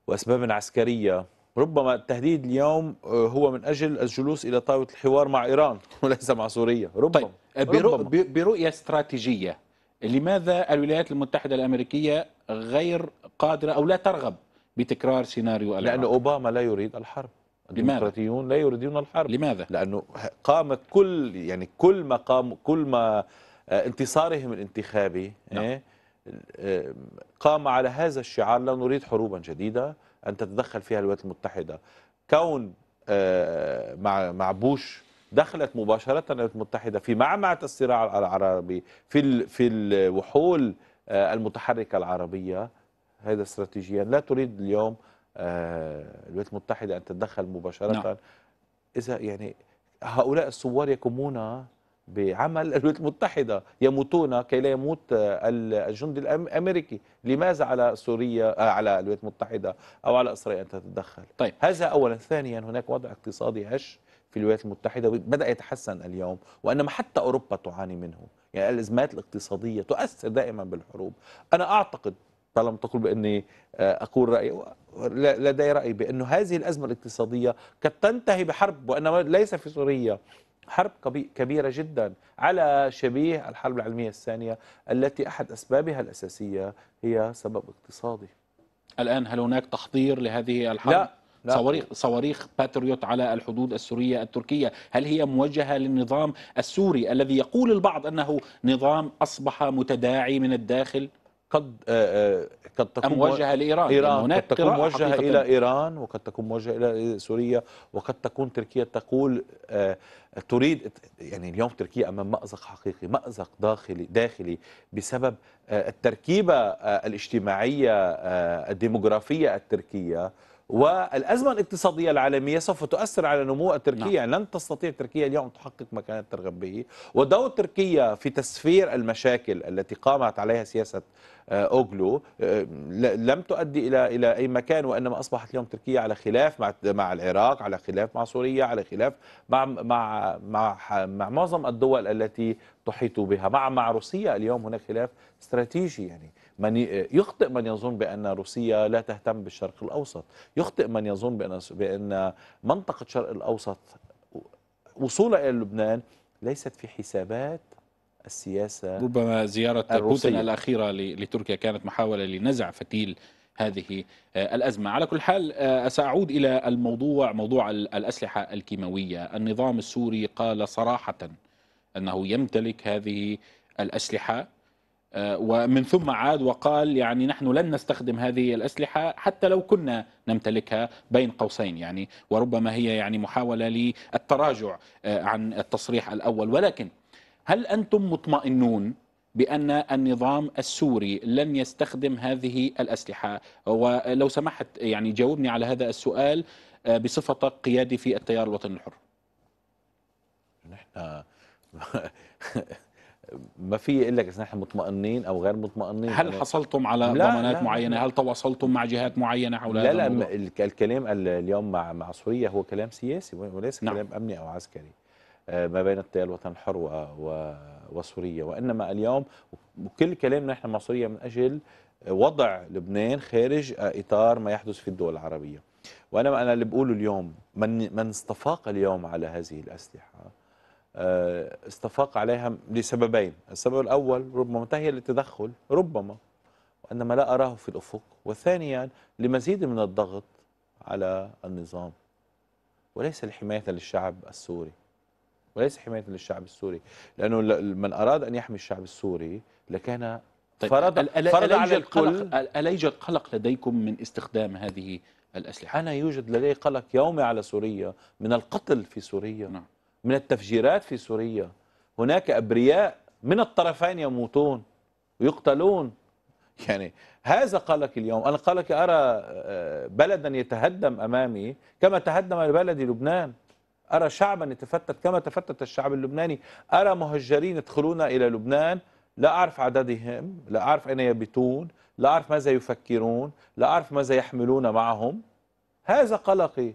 Speaker 2: واسباب عسكريه ربما التهديد اليوم آه، هو من أجل الجلوس إلى طاولة
Speaker 1: الحوار مع إيران وليس مع سوريا ربما, طيب آه، برؤ ربما. برؤية استراتيجية لماذا الولايات المتحدة الأمريكية غير قادرة أو لا ترغب بتكرار سيناريو العراق لأن أوباما لا يريد الحرب الديمقراطيون لا يريدون الحرب لماذا؟
Speaker 2: لأنه قام كل يعني كل ما قام كل ما آه، انتصارهم الانتخابي نعم. إيه، قام على هذا الشعار لا نريد حروبا جديدة ان تتدخل فيها الولايات المتحده كون آه، مع مع بوش دخلت مباشره الولايات المتحده في معمعة الصراع العربي في في الوحول آه، المتحركه العربيه هذا استراتيجيا لا تريد اليوم آه، الولايات المتحده ان تتدخل مباشره نعم. اذا يعني هؤلاء الثوار يقومون بعمل الولايات المتحدة يموتون كي لا يموت الجندي الأمريكي لماذا على سوريا آه، على الولايات المتحدة أو على إسرائيل أن تتدخل طيب. هذا أولا ثانيا هناك وضع اقتصادي هش في الولايات المتحدة بدأ يتحسن اليوم وإنما حتى أوروبا تعاني منه يعني الأزمات الاقتصادية تؤثر دائما بالحروب أنا أعتقد طالما تقول بأني آه، أقول رأيي لدي رأي بأن هذه الأزمة الاقتصادية قد تنتهي بحرب وإنما ليس في سوريا حرب كبيرة جدا على شبيه الحرب العالمية الثانية التي أحد أسبابها الأساسية
Speaker 1: هي سبب اقتصادي الآن هل هناك تحضير لهذه الحرب؟ لا لا. صواريخ صواريخ باتريوت على الحدود السورية التركية هل هي موجهة للنظام السوري الذي يقول البعض أنه نظام أصبح متداعي من الداخل؟ قد آه، آه، قد تكون موجهه لايران إيران يعني هناك قد تكون موجهه الى
Speaker 2: ايران وقد تكون موجهه الى سوريا وقد تكون تركيا تقول آه، تريد يعني اليوم تركيا امام مازق حقيقي مازق داخلي داخلي بسبب التركيبه الاجتماعيه الديموغرافيه التركيه والأزمة الاقتصادية العالمية سوف تؤثر على نمو تركيا نعم. يعني لن تستطيع تركيا اليوم تحقق ما كانت ترغب به ودور تركيا في تسفير المشاكل التي قامت عليها سياسة آه، اوغلو آه، لم تؤدي الى الى اي مكان وانما اصبحت اليوم تركيا على خلاف مع مع العراق على خلاف مع سوريا على خلاف مع مع مع, مع معظم الدول التي تحيط بها مع مع روسيا اليوم هناك خلاف استراتيجي يعني من يخطئ من يظن بان روسيا لا تهتم بالشرق الاوسط يخطئ من يظن بان بان منطقه الشرق الاوسط وصولها الى لبنان ليست في حسابات السياسة ربما زيارة بوتين الأخيرة
Speaker 1: لتركيا كانت محاولة لنزع فتيل هذه آه، الأزمة على كل حال آه، سأعود إلى الموضوع موضوع الأسلحة الكيماوية النظام السوري قال صراحة أنه يمتلك هذه الأسلحة آه، ومن ثم عاد وقال يعني نحن لن نستخدم هذه الأسلحة حتى لو كنا نمتلكها بين قوسين يعني وربما هي يعني محاولة للتراجع عن التصريح الأول ولكن هل أنتم مطمئنون بأن النظام السوري لن يستخدم هذه الأسلحة ولو سمحت يعني جاوبني على هذا السؤال آه، بصفتك قيادي في التيار الوطني الحر نحن ما في اقول لك اذا نحن مطمئنين او غير مطمئنين هل حصلتم على ضمانات معينه؟ هل تواصلتم مع جهات معينه حول هذا لا لا
Speaker 2: الكلام اليوم مع مع سوريا هو كلام سياسي وليس نعم. كلام امني او عسكري آه، ما بين التيار الوطني الحر وسوريا وانما اليوم وكل كلامنا احنا مع سوريا من اجل وضع لبنان خارج اطار ما يحدث في الدول العربيه وانا انا اللي بقوله اليوم من من استفاق اليوم على هذه الاسلحه آه، استفاق عليها لسببين السبب الاول ربما تهي للتدخل ربما وانما لا اراه في الافق وثانيا لمزيد من الضغط على النظام وليس لحمايه للشعب السوري وليس حماية للشعب السوري لأنه من أراد أن يحمي الشعب السوري لكان طيب فرض, ألا فرض ألا على الكل
Speaker 1: ألا يوجد قلق لديكم من استخدام هذه الأسلحة أنا يوجد لدي قلق يومي على سوريا من القتل في سوريا نعم.
Speaker 2: من التفجيرات في سوريا هناك أبرياء من الطرفين يموتون ويقتلون يعني هذا قلق اليوم أنا قلق أرى آه، بلدا يتهدم أمامي كما تهدم بلدي لبنان أرى شعبا يتفتت كما تفتت الشعب اللبناني أرى مهجرين يدخلون إلى لبنان لا أعرف عددهم لا أعرف أين يبيتون لا أعرف ماذا يفكرون لا أعرف ماذا يحملون معهم هذا قلقي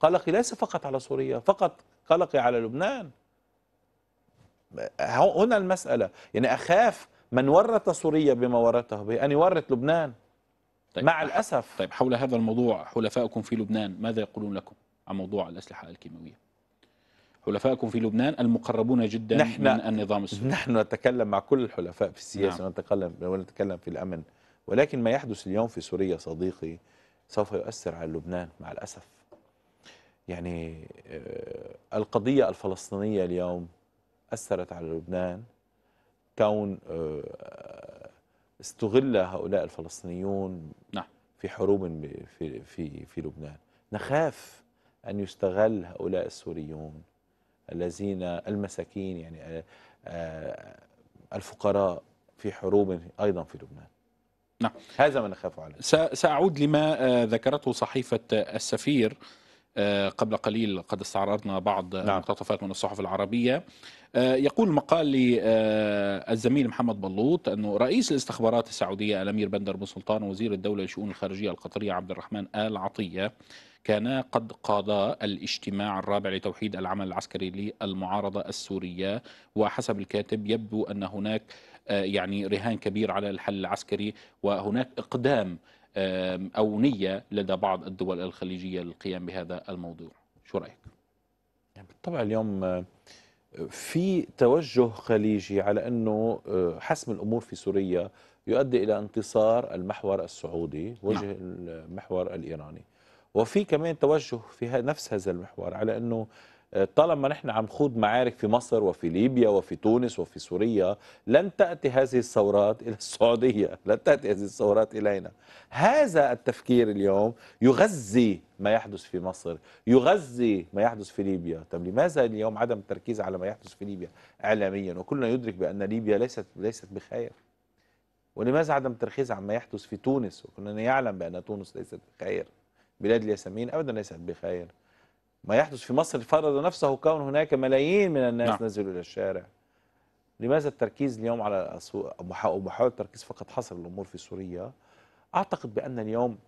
Speaker 2: قلقي ليس فقط على سوريا فقط قلقي على لبنان هنا المسألة يعني أخاف
Speaker 1: من ورط سوريا بما ورطه به أن يعني يورط لبنان طيب مع الأسف طيب حول هذا الموضوع حلفاؤكم في لبنان ماذا يقولون لكم؟ عن موضوع الأسلحة الكيماوية حلفائكم في لبنان المقربون جدا نحن من النظام السوري نحن نتكلم مع كل الحلفاء في السياسة نعم. ونتكلم ونتكلم في الأمن ولكن ما يحدث اليوم في سوريا صديقي
Speaker 2: سوف يؤثر على لبنان مع الأسف يعني آه، القضية الفلسطينية اليوم أثرت على لبنان كون آه، استغل هؤلاء الفلسطينيون نعم. في حروب في في في لبنان نخاف أن يستغل هؤلاء السوريون الذين المساكين يعني آه، آه، الفقراء في حروب أيضا في لبنان نعم هذا ما نخاف عليه
Speaker 1: سأعود لما آه، ذكرته صحيفة السفير قبل قليل قد استعرضنا بعض نعم. مقتطفات من الصحف العربية يقول مقال للزميل محمد بلوط أنه رئيس الاستخبارات السعودية الأمير بندر بن سلطان وزير الدولة لشؤون الخارجية القطرية عبد الرحمن آل عطية كان قد قضى الاجتماع الرابع لتوحيد العمل العسكري للمعارضة السورية وحسب الكاتب يبدو أن هناك آه، يعني رهان كبير على الحل العسكري وهناك إقدام آه، أو نية لدى بعض الدول الخليجية للقيام بهذا الموضوع شو رأيك؟ يعني بالطبع
Speaker 2: اليوم آه، في توجه خليجي على أنه حسم الأمور في سوريا يؤدي إلى انتصار المحور السعودي وجه نعم. المحور الإيراني وفي كمان توجه في نفس هذا المحور على أنه آه، طالما نحن عم نخوض معارك في مصر وفي ليبيا وفي تونس وفي سوريا لن تأتي هذه الثورات إلى السعودية لن تأتي هذه الثورات إلينا هذا التفكير اليوم يغذي ما يحدث في مصر يغذي ما يحدث في ليبيا طب لماذا اليوم عدم التركيز على ما يحدث في ليبيا إعلاميا وكلنا يدرك بأن ليبيا ليست ليست بخير ولماذا عدم التركيز على ما يحدث في تونس وكلنا يعلم بأن تونس ليست بخير بلاد الياسمين أبدا ليست بخير ما يحدث في مصر فرض نفسه كون هناك ملايين من الناس نعم. نزلوا إلى الشارع لماذا التركيز اليوم على محاولة التركيز فقط حصر الأمور في سوريا أعتقد بأن اليوم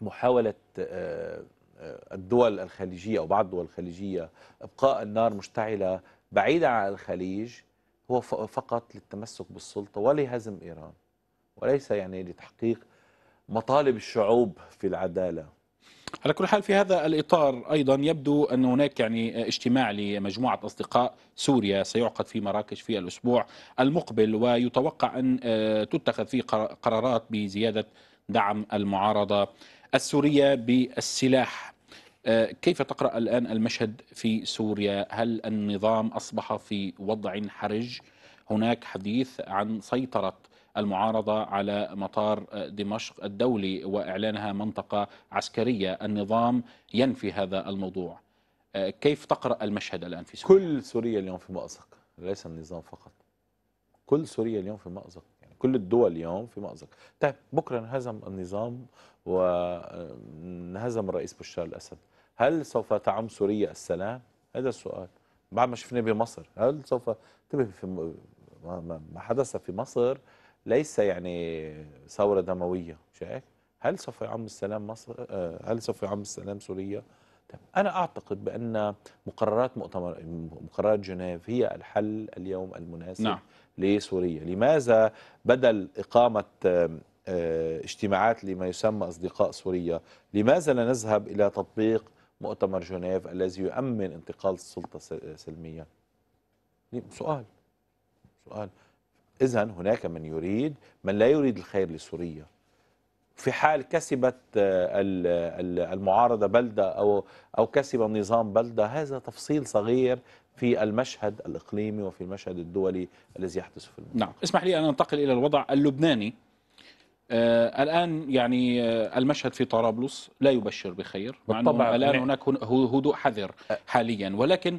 Speaker 2: محاولة آه، آه، الدول الخليجية أو بعض الدول الخليجية إبقاء النار مشتعلة بعيدا عن الخليج هو فقط للتمسك بالسلطة ولهزم إيران وليس يعني لتحقيق مطالب الشعوب في العدالة
Speaker 1: على كل حال في هذا الإطار أيضا يبدو أن هناك يعني اجتماع لمجموعة أصدقاء سوريا سيعقد في مراكش في الأسبوع المقبل ويتوقع أن آه، تتخذ فيه قرارات بزيادة دعم المعارضة السورية بالسلاح آه، كيف تقرأ الآن المشهد في سوريا هل النظام أصبح في وضع حرج هناك حديث عن سيطرة المعارضة على مطار دمشق الدولي وإعلانها منطقة عسكرية النظام ينفي هذا الموضوع كيف تقرأ المشهد الآن في
Speaker 2: سوريا؟ كل سوريا اليوم في مأزق ليس النظام فقط كل سوريا اليوم في مأزق يعني كل الدول اليوم في مأزق طيب بكرة انهزم النظام وانهزم الرئيس بشار الأسد هل سوف تعم سوريا السلام؟ هذا السؤال بعد ما شفناه بمصر هل سوف انتبه ما حدث في مصر ليس يعني ثورة دموية مش هيك هل سوف يعم السلام مصر آه، هل سوف يعم السلام سوريا طيب، أنا أعتقد بأن مقررات مؤتمر مقررات جنيف هي الحل اليوم المناسب نعم. لسوريا لماذا بدل إقامة آه، اجتماعات لما يسمى أصدقاء سوريا لماذا لا نذهب إلى تطبيق مؤتمر جنيف الذي يؤمن انتقال السلطة سلميا سؤال سؤال إذا هناك من يريد من لا يريد الخير لسوريا في حال كسبت آه، المعارضة بلدة أو أو كسب النظام بلدة هذا تفصيل صغير في المشهد الإقليمي وفي المشهد الدولي الذي يحدث في المنطقة نعم
Speaker 1: اسمح لي أن أنتقل إلى الوضع اللبناني آه، الآن يعني آه، المشهد في طرابلس لا يبشر بخير بالطبع الآن نعم. هناك هدوء حذر آه. حاليا ولكن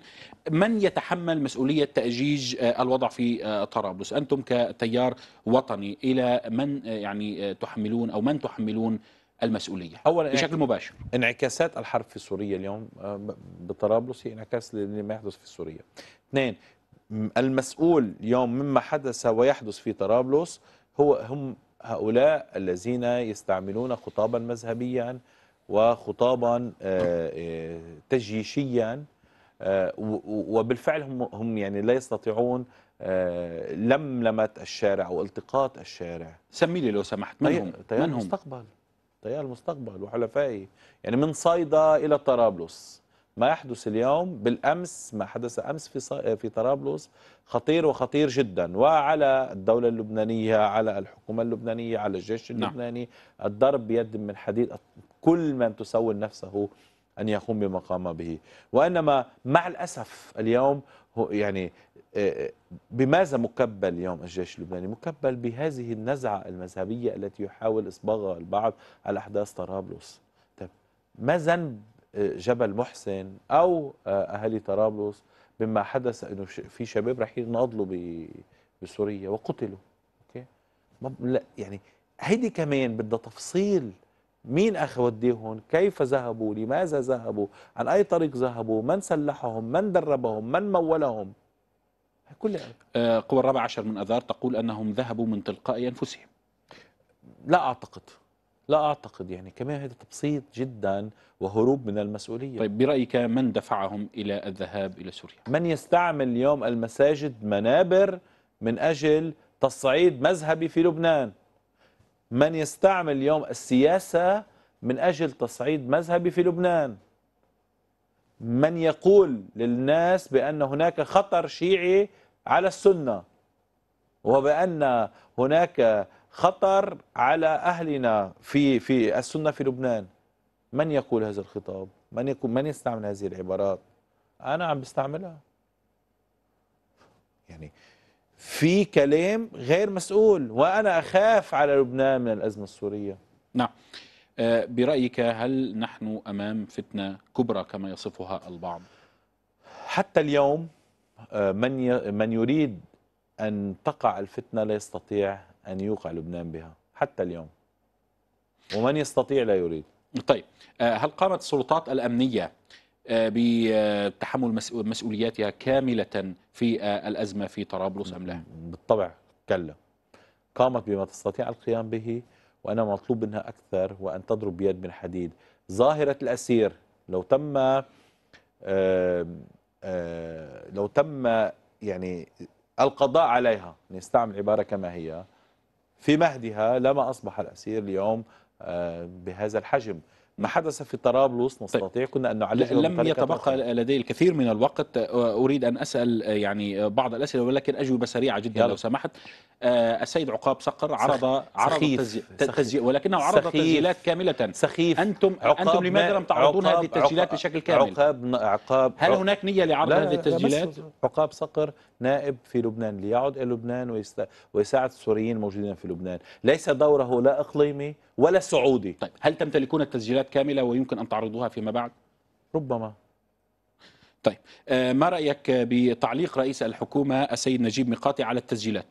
Speaker 1: من يتحمل مسؤولية تأجيج الوضع في طرابلس أنتم كتيار وطني إلى من يعني تحملون أو من تحملون المسؤوليه أولا بشكل مباشر انعكاسات الحرب في سوريا اليوم بطرابلس هي انعكاس
Speaker 2: لما يحدث في سوريا اثنين المسؤول اليوم مما حدث ويحدث في طرابلس هو هم هؤلاء الذين يستعملون خطابا مذهبيا وخطابا آه، آه، تجيشيا آه، وبالفعل هم هم يعني لا يستطيعون لملمة الشارع او التقاط الشارع سمي لي لو سمحت من هم تيار المستقبل تيار المستقبل وحلفائي يعني من صيدا إلى طرابلس ما يحدث اليوم بالأمس ما حدث أمس في في طرابلس خطير وخطير جدا وعلى الدولة اللبنانية على الحكومة اللبنانية على الجيش نعم. اللبناني نعم. الضرب بيد من حديد كل من تسول نفسه أن يقوم بما قام به وإنما مع الأسف اليوم هو يعني آه، آه، بماذا مكبل اليوم الجيش اللبناني مكبل بهذه النزعة المذهبية التي يحاول إصباغها البعض على أحداث طرابلس طيب ما ذنب جبل محسن أو آه، أهالي طرابلس مما حدث أنه في شباب رح يناضلوا بسوريا وقتلوا أوكي لا يعني هيدي كمان بدها تفصيل مين اخ وديهم كيف ذهبوا لماذا ذهبوا عن أي طريق ذهبوا من سلحهم من دربهم من مولهم
Speaker 1: كل آه، قوى الرابع عشر من أذار تقول أنهم ذهبوا من تلقاء أنفسهم لا أعتقد لا أعتقد يعني كمان هذا تبسيط جدا وهروب من المسؤولية طيب برأيك من دفعهم إلى الذهاب
Speaker 2: إلى سوريا؟ من يستعمل اليوم المساجد منابر من أجل تصعيد مذهبي في لبنان من يستعمل اليوم السياسة من أجل تصعيد مذهبي في لبنان من يقول للناس بأن هناك خطر شيعي على السنة وبأن هناك خطر على أهلنا في في السنة في لبنان من يقول هذا الخطاب من يقول من يستعمل هذه العبارات أنا عم بستعملها يعني في كلام غير
Speaker 1: مسؤول وأنا أخاف على لبنان من الأزمة السورية نعم آه، برأيك هل نحن أمام فتنة كبرى كما يصفها البعض حتى اليوم آه، من من يريد أن تقع الفتنة لا يستطيع أن يوقع لبنان بها حتى اليوم ومن يستطيع لا يريد طيب آه، هل قامت السلطات الأمنية آه، بتحمل مسؤولياتها كاملة في آه، الأزمة في طرابلس أم لا؟ بالطبع كلا
Speaker 2: قامت بما تستطيع القيام به وأنا مطلوب منها أكثر وأن تضرب بيد من حديد ظاهرة الأسير لو تم لو تم يعني القضاء عليها نستعمل عبارة كما هي في مهدها لما أصبح الأسير اليوم آه، بهذا الحجم
Speaker 1: ما حدث في طرابلس طيب. نستطيع كنا أن
Speaker 2: نعالجه لم يتبقى
Speaker 1: لدي الكثير من الوقت أريد أن أسأل يعني بعض الأسئلة ولكن أجوبة سريعة جدا يلا. لو سمحت آه، السيد عقاب صقر عرض عرض تسجيل ولكنه عرض تسجيلات كاملة سخيف أنتم
Speaker 2: أنتم لماذا لم تعرضون هذه التسجيلات بشكل كامل عقاب عقاب هل هناك نية لعرض هذه التسجيلات؟ عقاب صقر نائب في لبنان ليعد إلى لبنان ويساعد
Speaker 1: السوريين الموجودين في لبنان ليس دوره لا إقليمي ولا سعودي طيب. هل تمتلكون التسجيلات كاملة ويمكن أن تعرضوها فيما بعد؟ ربما طيب آه، ما رأيك بتعليق رئيس الحكومة السيد نجيب ميقاتي على التسجيلات؟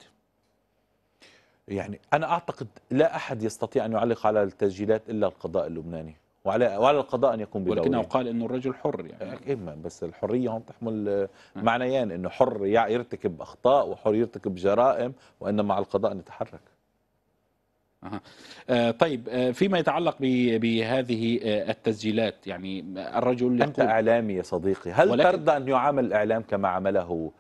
Speaker 2: يعني أنا أعتقد لا أحد يستطيع أن يعلق على التسجيلات إلا القضاء اللبناني وعلى وعلى القضاء ان يقوم بدوره ولكنه قال انه الرجل حر يعني اما آه، إيه، بس الحريه هون تحمل آه. معنيان انه حر يرتكب اخطاء وحر يرتكب جرائم وانما مع القضاء
Speaker 1: نتحرك آه، طيب آه، فيما يتعلق بهذه آه، التسجيلات يعني الرجل أنت إعلامي يا صديقي هل ولكن... ترضى أن يعامل
Speaker 2: الإعلام كما عمله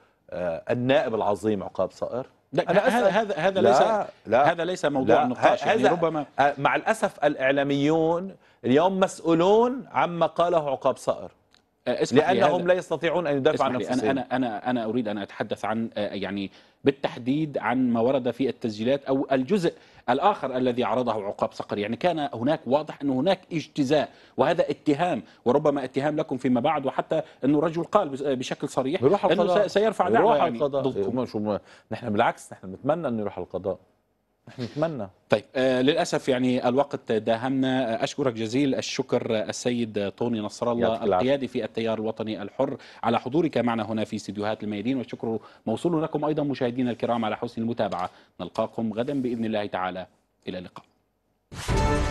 Speaker 2: النائب العظيم عقاب صائر لا أنا هذا هذا هذا لا ليس لا هذا ليس موضوع لا النقاش يعني ربما مع الأسف الإعلاميون اليوم مسؤولون عما قاله عقاب
Speaker 1: صائر لانهم لا
Speaker 2: يستطيعون ان يدافعوا عن نفسهم انا
Speaker 1: انا انا اريد ان اتحدث عن يعني بالتحديد عن ما ورد في التسجيلات او الجزء الآخر الذي عرضه عقاب صقر يعني كان هناك واضح أن هناك اجتزاء وهذا اتهام وربما اتهام لكم فيما بعد وحتى أنه رجل قال بشكل صريح أنه سيرفع دعوة يعني ضدكم
Speaker 2: نحن بالعكس نحن نتمنى أنه يروح القضاء احنا نتمنى
Speaker 1: طيب آه للاسف يعني الوقت داهمنا آه، اشكرك جزيل الشكر آه، السيد طوني نصر الله القيادي في التيار الوطني الحر على حضورك معنا هنا في استديوهات الميادين والشكر موصول لكم ايضا مشاهدينا الكرام على حسن المتابعه نلقاكم غدا باذن الله تعالى الى اللقاء